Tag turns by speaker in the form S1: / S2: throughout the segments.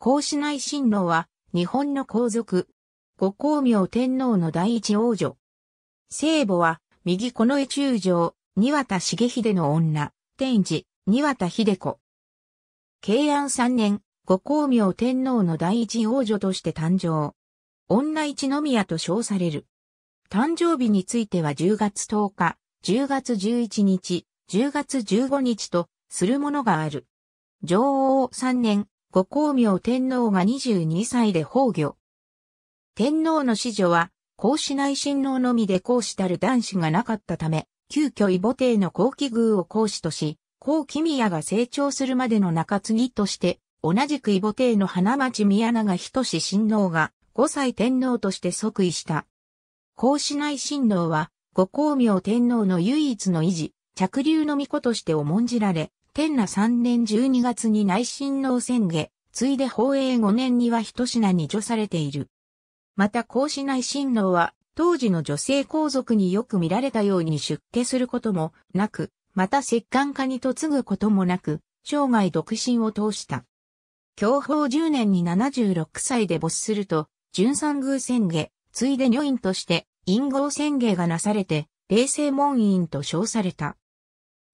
S1: 孔子内親王は、日本の皇族。五孔明天皇の
S2: 第一王女。聖母は、右この絵中将、二田重秀の女、天智、二田秀子。慶安三年、五孔明天皇の第一王女として誕生。女一宮と称される。誕生日については10月10日、10月11日、10月15日とするものがある。女王三年、ご光明天皇が22歳で崩御。天皇の子女は、孔子内親王のみで孔子たる男子がなかったため、急遽異母帝の孔貴宮を孔子とし、孔貴宮が成長するまでの中継ぎとして、同じく異母帝の花町宮永仁親王が5歳天皇として即位した。孔子内親王は、ご光明天皇の唯一の維持、着流の御子として重んじられ、天那3年12月に内親王宣下、ついで宝永5年には一品に除されている。また孔子内親王は、当時の女性皇族によく見られたように出家することもなく、また摂関家に嫁ぐこともなく、生涯独身を通した。享保10年に76歳で没すると、純三宮宣下、ついで女院として、陰号宣下がなされて、霊政門院と称された。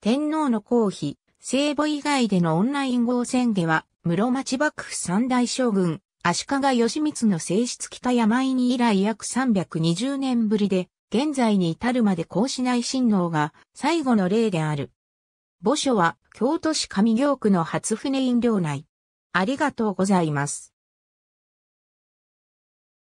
S2: 天皇の皇妃、聖母以外でのオンライン合戦では、室町幕府三大将軍、足利義満の正室北山井に以来約320年ぶりで、現在に至るまでこうしない親王が最後の例である。
S1: 墓所は京都市上京区の初船飲料内。ありがとうございます。